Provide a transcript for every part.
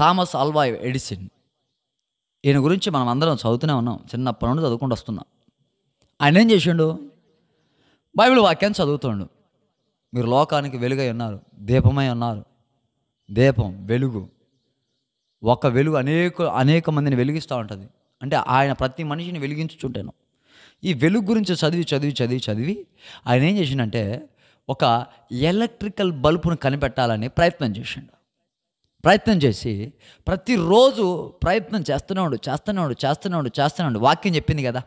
Thomas Alva Edison ఈయన గురించి మనం అందరం చదువుతూనే ఉన్నాం చిన్నప్పటి నుండి చదువుకుంటూ వస్తున్నాం ఆయన ఏం చేసిండు బైబిల్ వాక్యాన్ని చదువుతుండు మీరు లోకానికి వెలుగై ఉన్నారు దీపమై ఉన్నారు దీపం వెలుగు ఒక వెలుగు అనేక అనేక మందిని వెలిగిస్తూ ఉంటుంది అంటే ఆయన ప్రతి మనిషిని వెలిగించుచుంటాను ఈ వెలుగు గురించి చదివి చదివి చదివి చదివి ఆయన ఏం చేసిండంటే ఒక ఎలక్ట్రికల్ బల్బును కనిపెట్టాలని ప్రయత్నం చేసిండు ప్రయత్నం చేసి ప్రతిరోజు ప్రయత్నం చేస్తున్నాడు చేస్తున్నాడు చేస్తున్నాడు చేస్తున్నాడు వాక్యం చెప్పింది కదా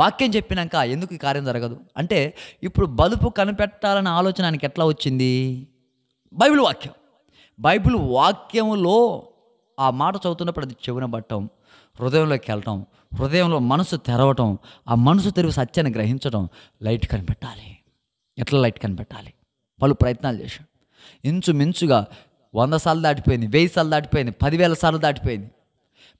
వాక్యం చెప్పినాక ఎందుకు ఈ కార్యం జరగదు అంటే ఇప్పుడు బలుపు కనిపెట్టాలన్న ఆలోచన ఆయనకి ఎట్లా వచ్చింది బైబిల్ వాక్యం బైబిల్ వాక్యములో ఆ మాట చదువుతున్నప్పుడు అది చెవున పట్టడం హృదయంలోకి వెళ్ళటం హృదయంలో మనసు తెరవటం ఆ మనసు తెరివి సత్యాన్ని గ్రహించడం లైట్ కనిపెట్టాలి ఎట్లా లైట్ కనిపెట్టాలి పలు ప్రయత్నాలు చేశాడు ఇంచుమించుగా వంద సార్లు దాటిపోయింది వెయ్యి సార్లు దాటిపోయింది పదివేల సార్లు దాటిపోయింది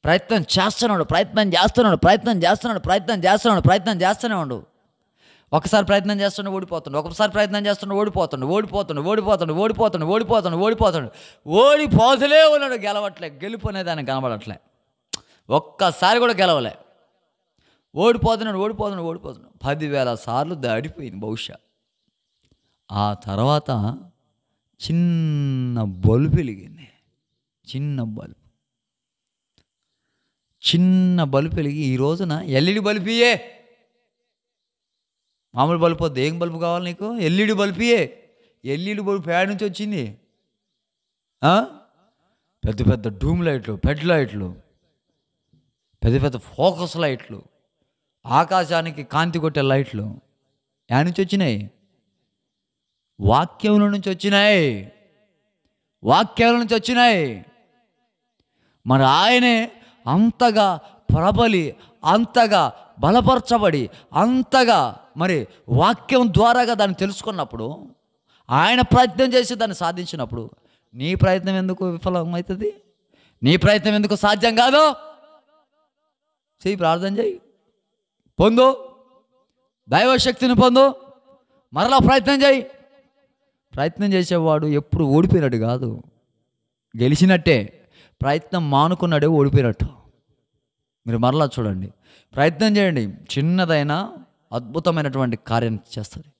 ప్రయత్నం చేస్తున్నాడు ప్రయత్నం చేస్తున్నాడు ప్రయత్నం చేస్తున్నాడు ప్రయత్నం చేస్తున్నాడు ప్రయత్నం చేస్తూనే ఉండు ఒకసారి ప్రయత్నం చేస్తుండే ఓడిపోతుండు ఒకసారి ప్రయత్నం చేస్తుండే ఓడిపోతుండు ఓడిపోతుండు ఓడిపోతుండు ఓడిపోతుండు ఓడిపోతుండు ఓడిపోతుండు ఓడిపోతలే ఉన్నాడు గెలవట్లే గెలుపు అనేది ఆయన కనబడట్లే ఒక్కసారి కూడా గెలవలే ఓడిపోతున్నాడు ఓడిపోతున్నాడు ఓడిపోతున్నాడు పదివేల సార్లు దాడిపోయింది బహుశా ఆ తర్వాత చిన్న బల్బు వెలిగింది చిన్న బల్బు చిన్న బల్బు వెలిగి ఈ రోజున ఎల్ఈడి బల్బియే మామూలు బల్బు వద్దు ఏం బల్బు కావాలి నీకు ఎల్ఈడి బల్బియే ఎల్ఈడి బల్బు యాడ్ నుంచి వచ్చింది పెద్ద పెద్ద డూమ్ లైట్లు పెడ్ లైట్లు పెద్ద పెద్ద ఫోకస్ లైట్లు ఆకాశానికి కాంతి కొట్టే లైట్లు యాడ్ నుంచి వచ్చినాయి వాక్యముల నుంచి వచ్చినాయి వాక్యముల నుంచి వచ్చినాయి మరి ఆయనే అంతగా ప్రబలి అంతగా బలపరచబడి అంతగా మరి వాక్యం ద్వారాగా దాన్ని తెలుసుకున్నప్పుడు ఆయన ప్రయత్నం చేసి దాన్ని సాధించినప్పుడు నీ ప్రయత్నం ఎందుకు విఫలమవుతుంది నీ ప్రయత్నం ఎందుకు సాధ్యం కాదు చేయి ప్రార్థన చేయి పొందు దైవశక్తిని పొందు మరలా ప్రయత్నం చేయి ప్రయత్నం చేసేవాడు ఎప్పుడు ఓడిపోయినట్టు కాదు గెలిచినట్టే ప్రయత్నం మానుకున్నాడే ఓడిపోయినట్టు మీరు మరలా చూడండి ప్రయత్నం చేయండి చిన్నదైనా అద్భుతమైనటువంటి కార్యం చేస్తుంది